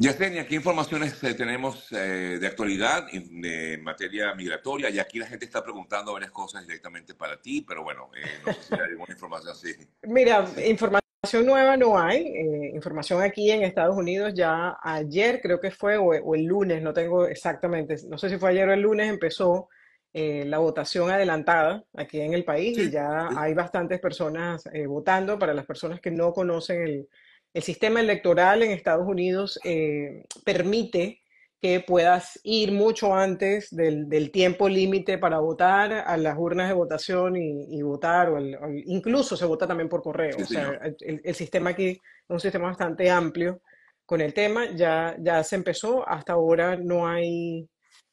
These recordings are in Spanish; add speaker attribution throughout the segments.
Speaker 1: Yacenia, ¿qué informaciones eh, tenemos eh, de actualidad en, materia migratoria? Y aquí la gente está preguntando varias cosas directamente para ti, pero bueno, eh, no sé si hay alguna información así.
Speaker 2: Mira, información nueva no hay. información aquí en Estados Unidos ya ayer, creo que fue, o, el lunes, no tengo exactamente, no sé si fue ayer o el lunes, empezó la votación adelantada aquí en el país y ya hay bastantes personas votando para las personas que no conocen el el sistema electoral en Estados Unidos eh, permite que puedas ir mucho antes del, tiempo límite para votar a las urnas de votación y, votar, o, incluso se vota también por correo. o sea, el, sistema aquí es un sistema bastante amplio con el tema, ya, ya se empezó, hasta ahora no hay,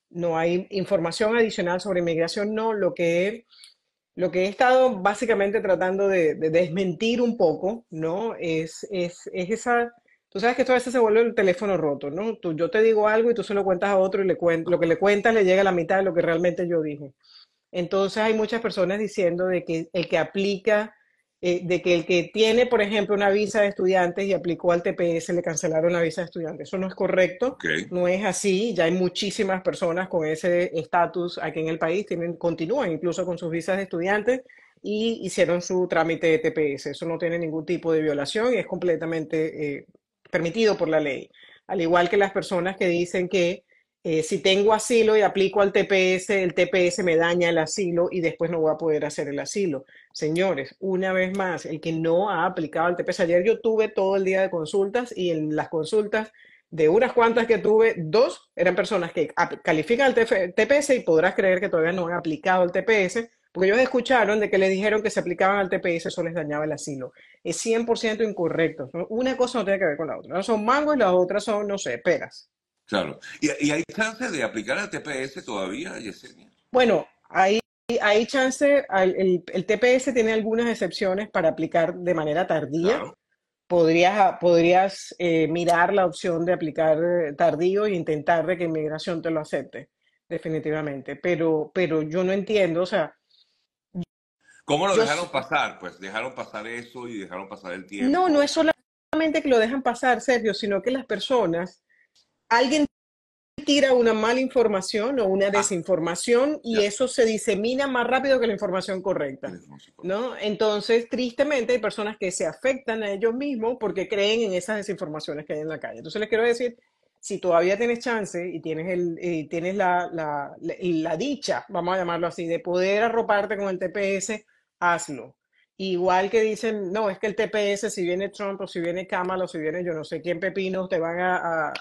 Speaker 2: no hay información adicional sobre inmigración, no, lo que lo que he estado básicamente tratando de, desmentir un poco, ¿no? Es, es, es, esa... Tú sabes que esto a veces se vuelve el teléfono roto, ¿no? Tú, yo te digo algo y tú se lo cuentas a otro y le lo que le cuentas le llega a la mitad de lo que realmente yo dije. Entonces hay muchas personas diciendo de que el que aplica eh, de que el que tiene, por ejemplo, una visa de estudiantes y aplicó al TPS, le cancelaron la visa de estudiantes. Eso no es correcto, no es así. Ya hay muchísimas personas con ese estatus aquí en el país, tienen, continúan incluso con sus visas de estudiantes y hicieron su trámite de TPS. Eso no tiene ningún tipo de violación y es completamente eh, permitido por la ley. Al igual que las personas que dicen que eh, si tengo asilo y aplico al TPS, el TPS me daña el asilo y después no voy a poder hacer el asilo. Señores, una vez más, el que no ha aplicado al TPS, ayer yo tuve todo el día de consultas y en las consultas de unas cuantas que tuve, dos eran personas que califican al TPS y podrás creer que todavía no han aplicado al TPS, porque ellos escucharon de que le dijeron que se aplicaban al TPS, eso les dañaba el asilo. Es 100% incorrecto. Una cosa no tiene que ver con la otra. son mangos y las otras son, no sé, peras.
Speaker 1: Claro. ¿Y, ¿Y, hay chance de aplicar al TPS todavía, Yesenia?
Speaker 2: Bueno, hay, hay chance, el, el TPS tiene algunas excepciones para aplicar de manera tardía. Podrías, podrías eh, mirar la opción de aplicar eh, tardío e intentar de que inmigración te lo acepte, definitivamente. Pero, pero yo no entiendo, o sea,
Speaker 1: ¿Cómo lo dejaron pasar? Pues dejaron pasar eso y dejaron pasar el tiempo. No,
Speaker 2: no es solamente que lo dejan pasar, Sergio, sino que las personas alguien tira una mala información o una ah. desinformación y eso se disemina más rápido que la información correcta, ¿no? Entonces, tristemente, hay personas que se afectan a ellos mismos porque creen en esas desinformaciones que hay en la calle. Entonces, les quiero decir, si todavía tienes chance y tienes, el, tienes la, la dicha, vamos a llamarlo así, de poder arroparte con el TPS, hazlo Igual que dicen, no, es que el TPS, si viene Trump o si viene Kamala o si viene yo no sé quién Pepino, te van a,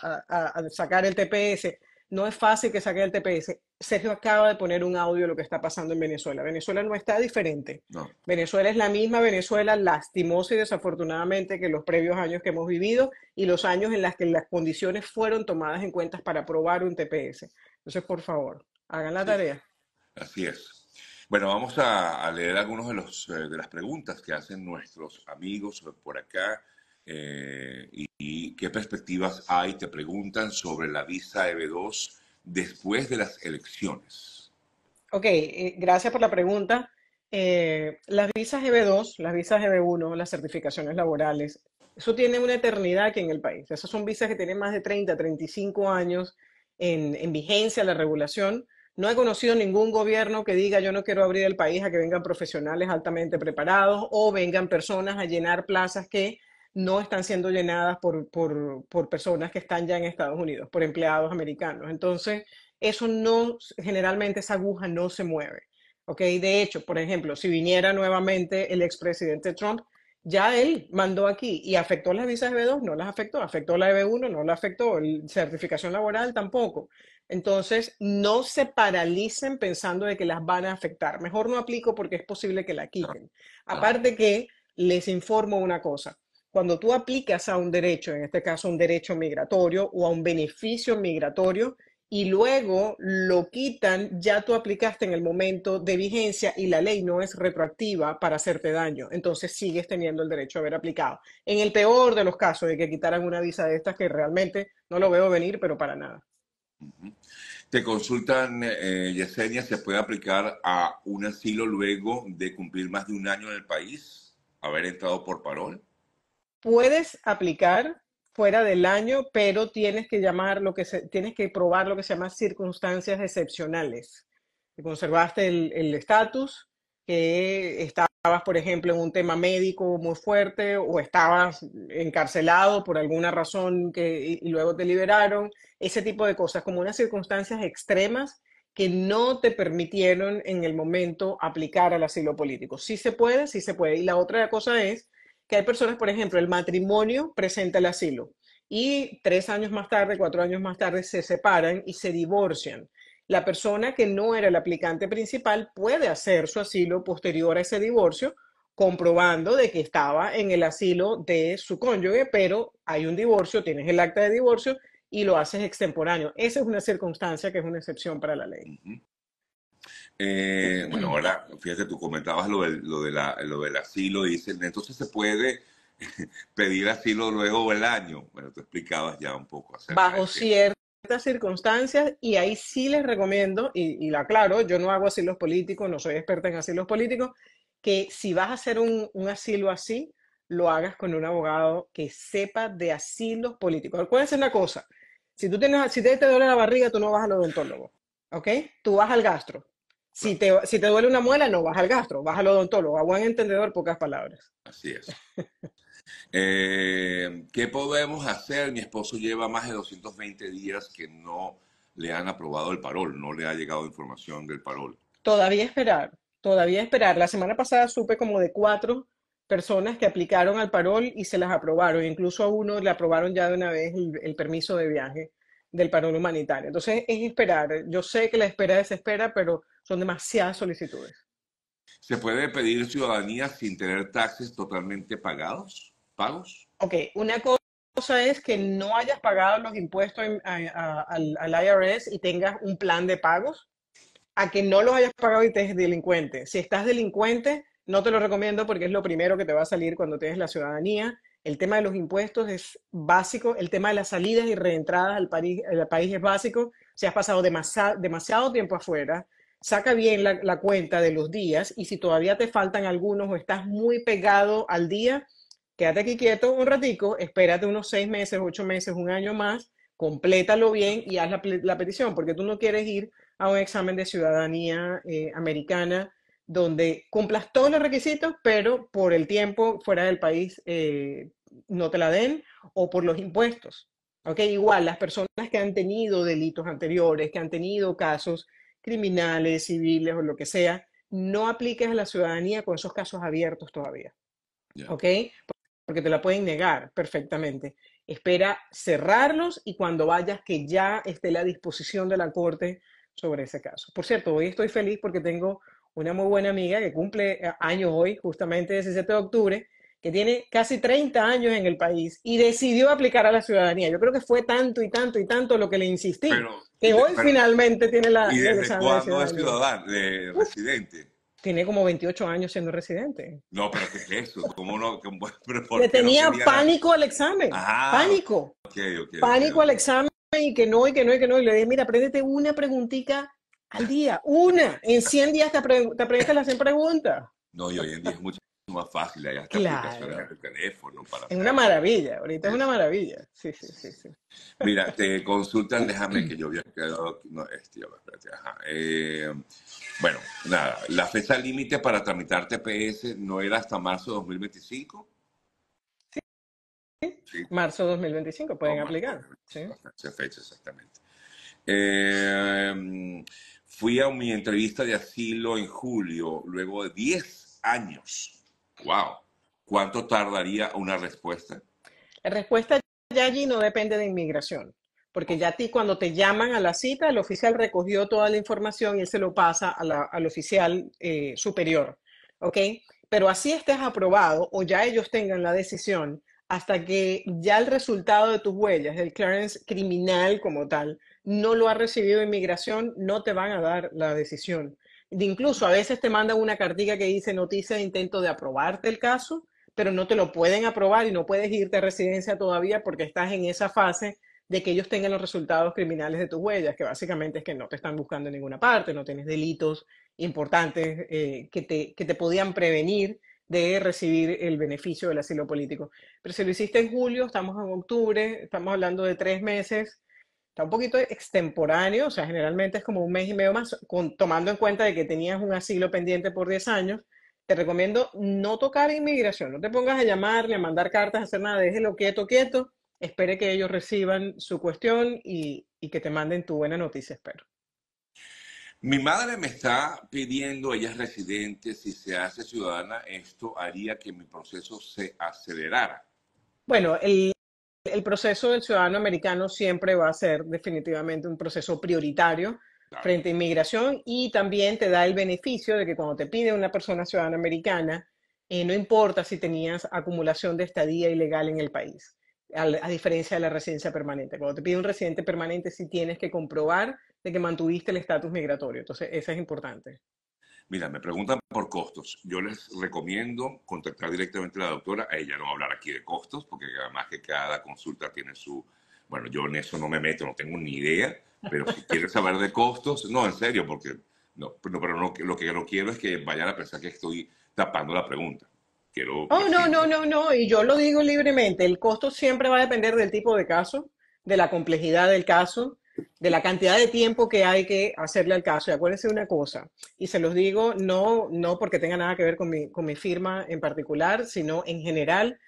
Speaker 2: sacar el TPS. No es fácil que saque el TPS. Sergio acaba de poner un audio de lo que está pasando en Venezuela. Venezuela no está diferente. Venezuela es la misma Venezuela, lastimosa y desafortunadamente, que los previos años que hemos vivido y los años en los que las condiciones fueron tomadas en cuenta para aprobar un TPS. Entonces, por favor, hagan la tarea.
Speaker 1: Así es. Bueno, vamos a, leer algunas eh, de, las preguntas que hacen nuestros amigos por acá. Eh, y, qué perspectivas hay, te preguntan, sobre la visa EB2 después de las elecciones.
Speaker 2: Ok, eh, gracias por la pregunta. las visas EB2, las visas EB1, las certificaciones laborales, eso tiene una eternidad aquí en el país. Esas son visas que tienen más de 30, 35 años en vigencia la regulación. No he conocido ningún gobierno que diga yo no quiero abrir el país a que vengan profesionales altamente preparados o vengan personas a llenar plazas que no están siendo llenadas por, personas que están ya en Estados Unidos, por empleados americanos. Entonces, eso no, generalmente esa aguja no se mueve. ¿ok? De hecho, por ejemplo, si viniera nuevamente el expresidente Trump, ya él mandó aquí y afectó las visas e b 2 no las afectó, afectó la e b 1 no la afectó, la certificación laboral tampoco. Entonces, no se paralicen pensando de que las van a afectar. Mejor no aplico porque es posible que la quiten. Aparte que les informo una cosa. Cuando tú aplicas a un derecho, en este caso un derecho migratorio o a un beneficio migratorio, y luego lo quitan, ya tú aplicaste en el momento de vigencia y la ley no es retroactiva para hacerte daño. Entonces sigues teniendo el derecho a haber aplicado. En el peor de los casos de que quitaran una visa de estas que realmente no lo veo venir, pero para nada.
Speaker 1: Te consultan, eh, Yesenia, ¿se puede aplicar a un asilo luego de cumplir más de un año en el país, haber entrado por parol?
Speaker 2: Puedes aplicar fuera del año, pero tienes que llamar lo que tienes que probar lo que se llama circunstancias excepcionales. Que conservaste el estatus, que estabas, por ejemplo, en un tema médico muy fuerte o estabas encarcelado por alguna razón que, y, luego te liberaron, ese tipo de cosas, como unas circunstancias extremas que no te permitieron en el momento aplicar al asilo político. Sí se puede, sí se puede. Y la otra cosa es que hay personas, por ejemplo, el matrimonio presenta el asilo y tres años más tarde, cuatro años más tarde se separan y se divorcian. La persona que no era el aplicante principal puede hacer su asilo posterior a ese divorcio, comprobando de que estaba en el asilo de su cónyuge, pero hay un divorcio, tienes el acta de divorcio y lo haces extemporáneo. Esa es una circunstancia que es una excepción para la ley.
Speaker 1: Eh, bueno, ahora, fíjate, tú comentabas lo, del, lo, de la, asilo, dicen, entonces se puede pedir asilo luego del año. Bueno, tú explicabas ya un poco.
Speaker 2: Bajo ciertas circunstancias, y ahí sí les recomiendo, y, y lo aclaro, yo no hago asilos políticos, no soy experta en asilos políticos, que si vas a hacer un, asilo así, lo hagas con un abogado que sepa de asilos políticos. Acuérdense una cosa, si tú tienes, si te, te duele la barriga, tú no vas al odontólogo, ¿ok? Tú vas al gastro, si te, si te duele una muela, no vas al gastro, vas al odontólogo, a buen entendedor, pocas palabras. Así
Speaker 1: es. Eh, ¿Qué podemos hacer? Mi esposo lleva más de 220 días que no le han aprobado el parol, no le ha llegado información del parol.
Speaker 2: Todavía esperar, todavía esperar. La semana pasada supe como de cuatro personas que aplicaron al parol y se las aprobaron. Incluso a uno le aprobaron ya de una vez el, el permiso de viaje del parol humanitario. Entonces es esperar. Yo sé que la espera desespera, pero son demasiadas solicitudes.
Speaker 1: ¿Se puede pedir ciudadanía sin tener taxes totalmente pagados? ¿Pagos?
Speaker 2: Ok, una cosa es que no hayas pagado los impuestos al, IRS y tengas un plan de pagos, a que no los hayas pagado y estés delincuente. Si estás delincuente, no te lo recomiendo porque es lo primero que te va a salir cuando tienes la ciudadanía. El tema de los impuestos es básico, el tema de las salidas y reentradas al, país, es básico. Si has pasado demasiado tiempo afuera, saca bien la, cuenta de los días y si todavía te faltan algunos o estás muy pegado al día, quédate aquí quieto un ratico, espérate unos seis meses, ocho meses, un año más, complétalo bien y haz la, petición, porque tú no quieres ir a un examen de ciudadanía eh, americana donde cumplas todos los requisitos, pero por el tiempo fuera del país eh, no te la den o por los impuestos. Igual las personas que han tenido delitos anteriores, que han tenido casos criminales, civiles o lo que sea, no apliques a la ciudadanía con esos casos abiertos todavía. ¿Ok? Porque te la pueden negar perfectamente. Espera cerrarlos y cuando vayas que ya esté la disposición de la Corte sobre ese caso. Por cierto, hoy estoy feliz porque tengo una muy buena amiga que cumple eh, años hoy, justamente 17 de octubre, que tiene casi 30 años en el país y decidió aplicar a la ciudadanía. Yo creo que fue tanto y tanto y tanto lo que le insistí, que hoy finalmente tiene la... ciudadanía. desde cuándo es ciudadano,
Speaker 1: residente?
Speaker 2: tiene como 28 años siendo residente.
Speaker 1: No, pero ¿qué es eso? ¿Cómo no? Le tenía, pánico
Speaker 2: al examen. Ah, pánico. pánico al examen y que no, y que no, y que no. Y le dije, mira, apréndete una preguntita al día. Una. En 100 días te, aprendes las 100 preguntas.
Speaker 1: No, y hoy en día es mucho más fácil, hay hasta aplicaciones en teléfono. es una
Speaker 2: maravilla, ahorita es una maravilla.
Speaker 1: Mira, te consultan, déjame que mm. yo había quedado. No, este, eh, bueno, nada, la fecha límite para tramitar TPS no era hasta marzo de 2025.
Speaker 2: Sí. Marzo de 2025 pueden aplicar. Sí.
Speaker 1: fecha, exactamente. Em, fui a mi entrevista de asilo en julio, luego de 10 años wow, ¿cuánto tardaría una respuesta?
Speaker 2: La respuesta ya allí no depende de inmigración, porque ya a ti cuando te llaman a la cita, el oficial recogió toda la información y él se lo pasa al oficial eh, superior, ¿ok? Pero así estés aprobado o ya ellos tengan la decisión, hasta que ya el resultado de tus huellas, el clearance criminal como tal, no lo ha recibido inmigración, no te van a dar la decisión. Incluso a veces te mandan una cartita que dice noticia de intento de aprobarte el caso, pero no te lo pueden aprobar y no puedes irte a residencia todavía porque estás en esa fase de que ellos tengan los resultados criminales de tus huellas, que básicamente es que no te están buscando en ninguna parte, no tienes delitos importantes eh, que, te, que te podían prevenir de recibir el beneficio del asilo político. Pero si lo hiciste en julio, estamos en octubre, estamos hablando de tres meses, está un poquito extemporáneo, o sea, generalmente es como un mes y medio más, con, tomando en cuenta de que tenías un asilo pendiente por 10 años, te recomiendo no tocar inmigración, no te pongas a llamar, ni a mandar cartas, a hacer nada, déjelo quieto, quieto, espere que ellos reciban su cuestión y, y que te manden tu buena noticia, espero.
Speaker 1: Mi madre me está pidiendo, ella es residente, si se hace ciudadana, esto haría que mi proceso se acelerara.
Speaker 2: Bueno, el, el proceso del ciudadano americano siempre va a ser definitivamente un proceso prioritario frente a inmigración y también te da el beneficio de que cuando te pide una persona ciudadana americana, eh, no importa si tenías acumulación de estadía ilegal en el país, a, diferencia de la residencia permanente. Cuando te pide un residente permanente, sí tienes que comprobar de que mantuviste el estatus migratorio. Entonces, eso es importante.
Speaker 1: Mira, me preguntan por costos. Yo les recomiendo contactar directamente a la doctora. ella no va a hablar aquí de costos, porque además que cada consulta tiene su... Bueno, yo en eso no me meto, no tengo ni idea, pero si quieres saber de costos, no, en serio, porque no, pero, lo que no quiero es que vayan a pensar que estoy tapando la pregunta. Quiero oh,
Speaker 2: no, no, no, no, y yo lo digo libremente, el costo siempre va a depender del tipo de caso, de la complejidad del caso, de la cantidad de tiempo que hay que hacerle al caso. Y acuérdense una cosa, y se los digo no, no porque tenga nada que ver con mi, con mi firma en particular, sino en general,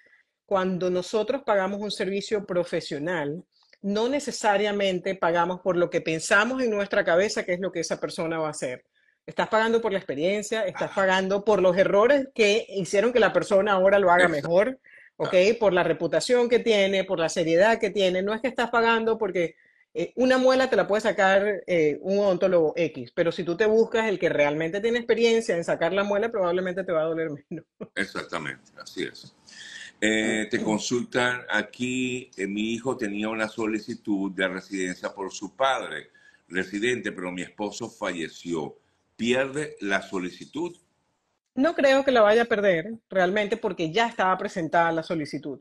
Speaker 2: cuando nosotros pagamos un servicio profesional, no necesariamente pagamos por lo que pensamos en nuestra cabeza que es lo que esa persona va a hacer. Estás pagando por la experiencia, estás pagando por los errores que hicieron que la persona ahora lo haga mejor, ¿ok? Ah. Por la reputación que tiene, por la seriedad que tiene. No es que estás pagando porque eh, una muela te la puede sacar eh, un odontólogo X, pero si tú te buscas el que realmente tiene experiencia en sacar la muela, probablemente te va a doler menos.
Speaker 1: Exactamente, así es. Eh, ah, te consultan aquí, mi hijo tenía una solicitud de residencia por su padre, residente, pero mi esposo falleció. ¿Pierde la solicitud?
Speaker 2: No creo que la vaya a perder realmente porque ya estaba presentada la solicitud.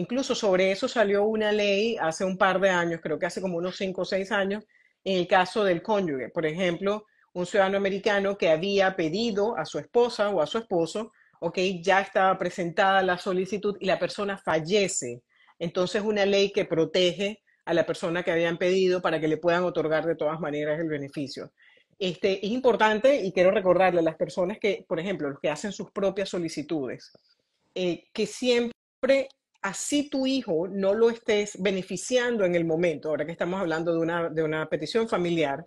Speaker 2: Incluso sobre eso salió una ley hace un par de años, creo que hace como unos cinco o seis años, en el caso del cónyuge. Por ejemplo, un ciudadano americano que había pedido a su esposa o a su esposo, ok, ya estaba presentada la solicitud y la persona fallece. Entonces, una ley que protege a la persona que habían pedido para que le puedan otorgar de todas maneras el beneficio. Este, es importante y quiero recordarle a las personas que, por ejemplo, los que hacen sus propias solicitudes, eh, que siempre así tu hijo no lo estés beneficiando en el momento, ahora que estamos hablando de una, de una petición familiar,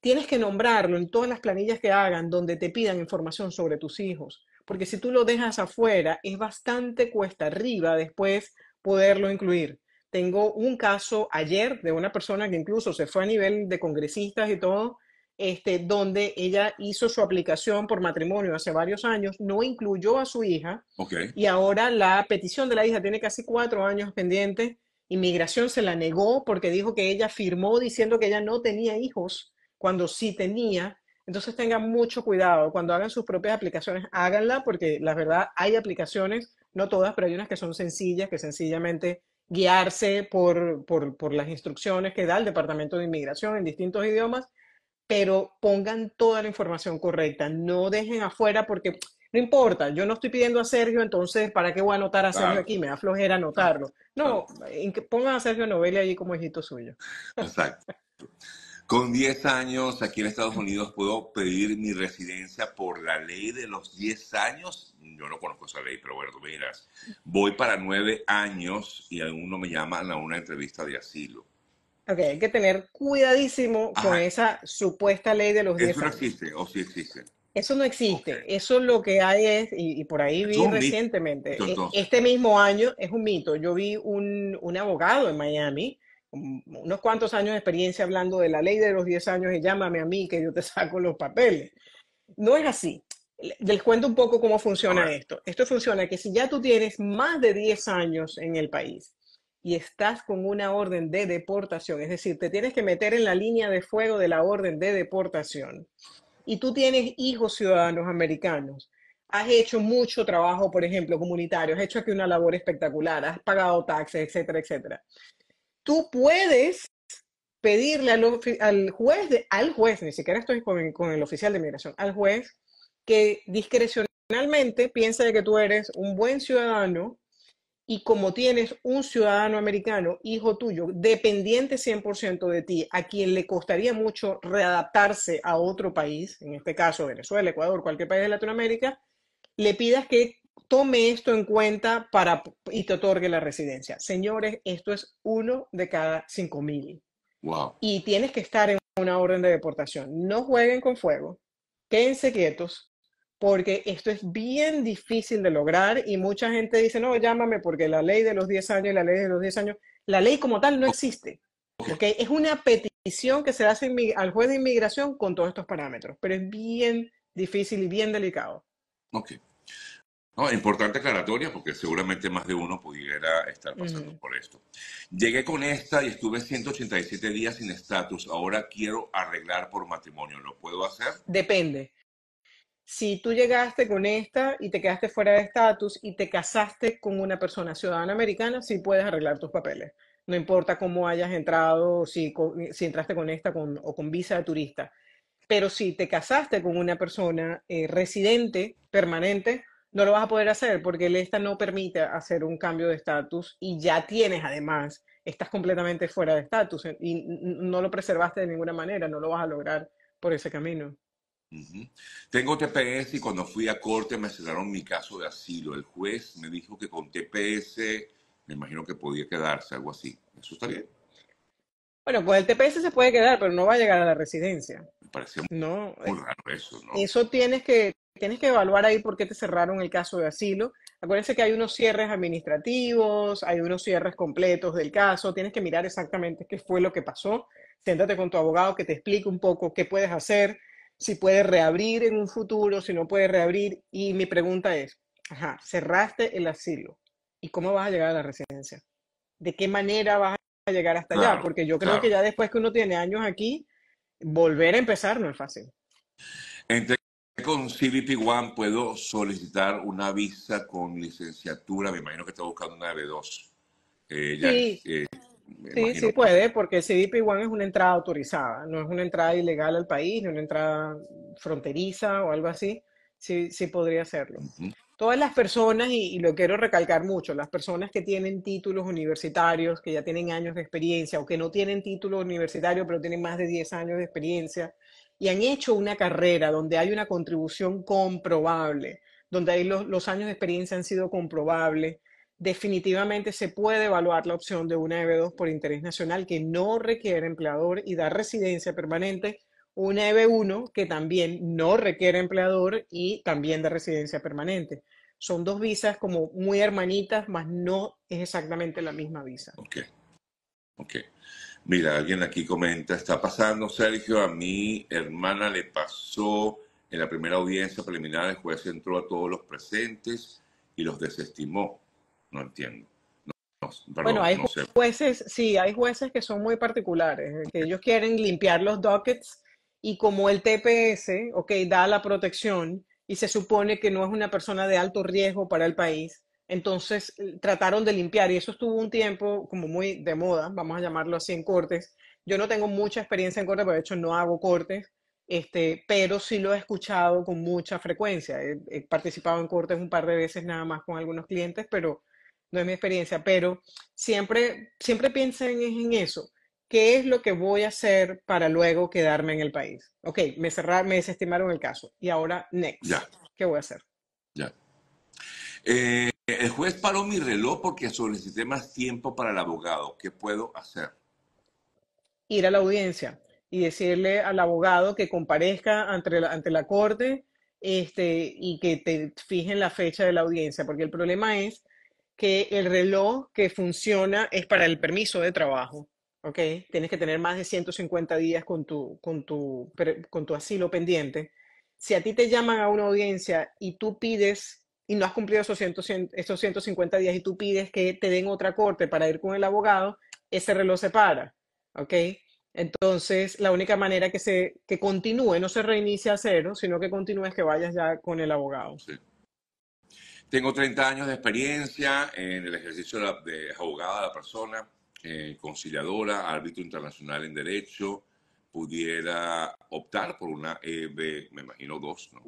Speaker 2: tienes que nombrarlo en todas las planillas que hagan donde te pidan información sobre tus hijos, porque si tú lo dejas afuera, es bastante cuesta arriba después poderlo incluir. Tengo un caso ayer de una persona que incluso se fue a nivel de congresistas y todo, este, donde ella hizo su aplicación por matrimonio hace varios años, no incluyó a su hija y ahora la petición de la hija tiene casi cuatro años pendiente. Inmigración se la negó porque dijo que ella firmó diciendo que ella no tenía hijos cuando sí tenía. Entonces tengan mucho cuidado cuando hagan sus propias aplicaciones, háganla porque la verdad hay aplicaciones, no todas, pero hay unas que son sencillas, que sencillamente guiarse por, por, por las instrucciones que da el Departamento de Inmigración en distintos idiomas pero pongan toda la información correcta, no dejen afuera porque no importa, yo no estoy pidiendo a Sergio, entonces, ¿para qué voy a anotar a Sergio aquí? Me da flojera anotarlo. No, pongan a Sergio Novelli allí como hijito suyo.
Speaker 1: Exacto. Con 10 años aquí en Estados Unidos puedo pedir mi residencia por la ley de los 10 años. Yo no conozco esa ley, pero bueno, tú Voy para 9 años y alguno me llaman a una entrevista de asilo.
Speaker 2: Ok, hay que tener cuidadísimo con esa supuesta ley de los 10 años. Eso no
Speaker 1: existe, o sí existe.
Speaker 2: Eso no existe. Eso lo que hay es, y, por ahí vi recientemente, e este mismo año es un mito. Yo vi un, un, abogado en Miami, unos cuantos años de experiencia hablando de la ley de los 10 años y llámame a mí que yo te saco los papeles. No es así. Les cuento un poco cómo funciona esto. Esto funciona que si ya tú tienes más de 10 años en el país y estás con una orden de deportación, es decir, te tienes que meter en la línea de fuego de la orden de deportación, y tú tienes hijos ciudadanos americanos, has hecho mucho trabajo, por ejemplo, comunitario, has hecho aquí una labor espectacular, has pagado taxes, etcétera, etcétera. Tú puedes pedirle al, juez, al juez, ni siquiera estoy con, el oficial de inmigración al juez que discrecionalmente piensa de que tú eres un buen ciudadano y como tienes un ciudadano americano, hijo tuyo, dependiente 100% de ti, a quien le costaría mucho readaptarse a otro país, en este caso Venezuela, Ecuador, cualquier país de Latinoamérica, le pidas que tome esto en cuenta para, y te otorgue la residencia. Señores, esto es uno de cada cinco mil. Y tienes que estar en una orden de deportación. No jueguen con fuego, quédense quietos, porque esto es bien difícil de lograr y mucha gente dice, no, llámame porque la ley de los 10 años la ley de los 10 años, la ley como tal no existe. Okay. Es una petición que se hace al juez de inmigración con todos estos parámetros, pero es bien difícil y bien delicado. Ok.
Speaker 1: importante aclaratoria porque seguramente más de uno pudiera estar pasando por esto. Llegué con esta y estuve 187 días sin estatus. Ahora quiero arreglar por matrimonio. ¿Lo puedo hacer?
Speaker 2: Depende si tú llegaste con esta y te quedaste fuera de estatus y te casaste con una persona ciudadana americana, sí puedes arreglar tus papeles. No importa cómo hayas entrado, si, entraste con esta o con visa de turista. Pero si te casaste con una persona eh, residente, permanente, no lo vas a poder hacer porque esta no permite hacer un cambio de estatus y ya tienes además, estás completamente fuera de estatus eh, y no lo preservaste de ninguna manera, no lo vas a lograr por ese camino.
Speaker 1: Tengo TPS y cuando fui a corte me cerraron mi caso de asilo. El juez me dijo que con TPS me imagino que podía quedarse, algo así. ¿Eso está bien?
Speaker 2: Bueno, pues el TPS se puede quedar, pero no va a llegar a la residencia.
Speaker 1: Me muy raro eso,
Speaker 2: ¿no? Eso tienes que, tienes que evaluar ahí por qué te cerraron el caso de asilo. Acuérdense que hay unos cierres administrativos, hay unos cierres completos del caso, tienes que mirar exactamente qué fue lo que pasó. Siéntate con tu abogado que te explique un poco qué puedes hacer si puede reabrir en un futuro, si no puede reabrir. Y mi pregunta es, ajá, cerraste el asilo. ¿Y cómo vas a llegar a la residencia? ¿De qué manera vas a llegar hasta allá? Porque yo creo que ya después que uno tiene años aquí, volver a empezar no es fácil.
Speaker 1: Entonces, con CBP1 puedo solicitar una visa con licenciatura. Me imagino que está buscando una B2. Eh, sí. Eh,
Speaker 2: Sí, sí puede, porque CDP-1 es una entrada autorizada, no es una entrada ilegal al país, no es una entrada fronteriza o algo así. Sí, sí podría hacerlo. Todas las personas, y, lo quiero recalcar mucho, las personas que tienen títulos universitarios, que ya tienen años de experiencia o que no tienen título universitario, pero tienen más de 10 años de experiencia y han hecho una carrera donde hay una contribución comprobable, donde los años de experiencia han sido comprobables, definitivamente se puede evaluar la opción de una EB2 por interés nacional que no requiere empleador y da residencia permanente, una EB1 que también no requiere empleador y también da residencia permanente. Son dos visas como muy hermanitas, más no es exactamente la misma visa. Ok,
Speaker 1: ok. Mira, alguien aquí comenta, está pasando, Sergio, a mi hermana le pasó en la primera audiencia preliminar, el juez entró a todos los presentes y los desestimó no entiendo. bueno, hay
Speaker 2: jueces, sí, hay jueces que son muy particulares, eh, que ellos quieren limpiar los dockets y como el TPS, ok, da la protección y se supone que no es una persona de alto riesgo para el país, entonces eh, trataron de limpiar y eso estuvo un tiempo como muy de moda, vamos a llamarlo así en cortes. Yo no tengo mucha experiencia en cortes, pero de hecho no hago cortes, este, pero sí lo he escuchado con mucha frecuencia. he, participado en cortes un par de veces nada más con algunos clientes, pero mi experiencia, pero siempre, siempre piensen en eso. ¿Qué es lo que voy a hacer para luego quedarme en el país? Ok, me cerraron, me desestimaron el caso. Y ahora, next. ¿Qué voy a hacer?
Speaker 1: Eh, el juez paró mi reloj porque solicité más tiempo para el abogado. ¿Qué puedo hacer?
Speaker 2: Ir a la audiencia y decirle al abogado que comparezca ante la, la corte este, y que te fijen la fecha de la audiencia, porque el problema es que el reloj que funciona es para el permiso de trabajo. ¿ok? Tienes que tener más de 150 días con tu, asilo pendiente. Si a ti te llaman a una audiencia y tú pides, y no has cumplido esos, 150 días y tú pides que te den otra corte para ir con el abogado, ese reloj se para, ¿ok? Entonces, la única manera que, se, que continúe, no se reinicia a cero, sino que continúe es que vayas ya con el abogado.
Speaker 1: Tengo 30 años de experiencia en el ejercicio de, abogada de la persona, eh, conciliadora, árbitro internacional en derecho, pudiera optar por una EB, me imagino dos, ¿no?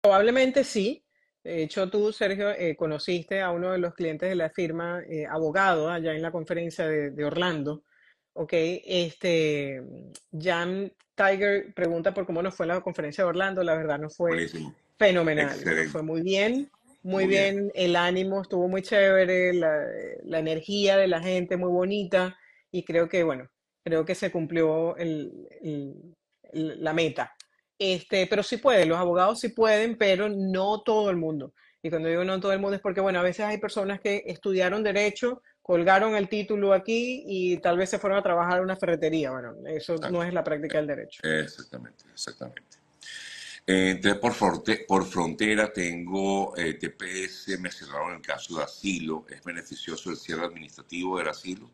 Speaker 2: Probablemente sí. De hecho, tú, Sergio, eh, conociste a uno de los clientes de la firma, eh, abogado, allá en la conferencia de, Orlando. Ok, este, Jan Tiger pregunta por cómo nos fue la conferencia de Orlando. La verdad, no fue fenomenal. fue muy bien muy, bien. el ánimo estuvo muy chévere, eh, la, energía de la gente muy bonita y creo que, bueno, creo que se cumplió el, la meta. Este, pero sí pueden, los abogados sí pueden, pero no todo el mundo. Y cuando digo no todo el mundo es porque, bueno, a veces hay personas que estudiaron derecho, colgaron el título aquí y tal vez se fueron a trabajar en una ferretería. Bueno, eso ah, no es la práctica eh, del derecho.
Speaker 1: Exactamente, exactamente. Entonces, por, por frontera, tengo eh, TPS, me cerraron el caso de asilo, es beneficioso el cierre administrativo del asilo.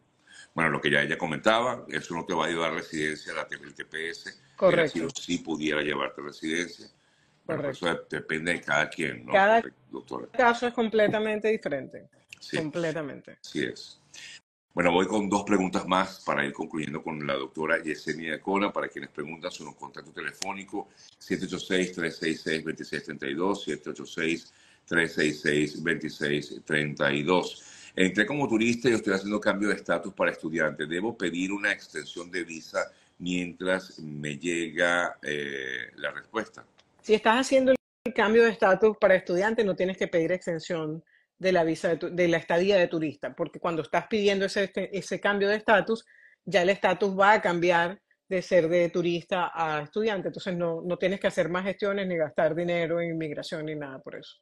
Speaker 1: Bueno, lo que ya ella comentaba, eso no te va a llevar residencia, la, el TPS, Correcto. el asilo sí pudiera llevarte residencia. Bueno, eso depende de cada quien, ¿no? Cada
Speaker 2: caso es completamente diferente. Completamente.
Speaker 1: Así es. Bueno, voy con dos preguntas más para ir concluyendo con la doctora Yesenia Cona. Para quienes preguntan, un contacto telefónico 786-366-2632, 786-366-2632. Entré como turista y estoy haciendo cambio de estatus para estudiante. ¿Debo pedir una extensión de visa mientras me llega eh, la respuesta?
Speaker 2: Si estás haciendo el cambio de estatus para estudiante, no tienes que pedir extensión de la visa de, la estadía de turista, porque cuando estás pidiendo este, ese, cambio de estatus, ya el estatus va a cambiar de ser de turista a estudiante, entonces no, tienes que hacer más gestiones ni gastar dinero en inmigración ni nada por eso.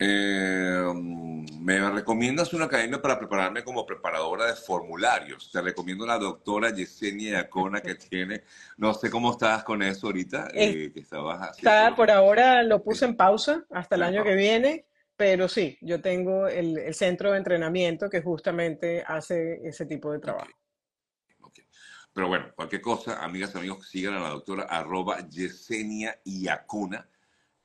Speaker 1: Eh, me recomiendas una academia para prepararme como preparadora de formularios. Te recomiendo la doctora Yesenia Acona que tiene, no sé cómo estás con eso ahorita. Eh,
Speaker 2: por ahora lo puse en pausa hasta el año que viene pero sí, yo tengo el, centro de entrenamiento que justamente hace ese tipo de trabajo.
Speaker 1: Pero bueno, cualquier cosa, amigas, amigos, sigan a la doctora arroba Yesenia Iacona,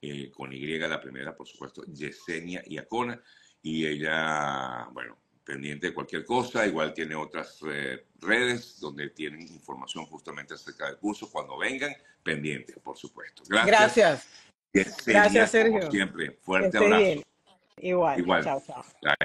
Speaker 1: eh, con Y la primera, por supuesto, Yesenia Iacona. Y ella, bueno, pendiente de cualquier cosa, igual tiene otras eh, redes donde tienen información justamente acerca del curso. Cuando vengan, pendientes, por supuesto. Gracias. Gracias. Gracias, Sergio. siempre, fuerte abrazo. 以外，悄悄来。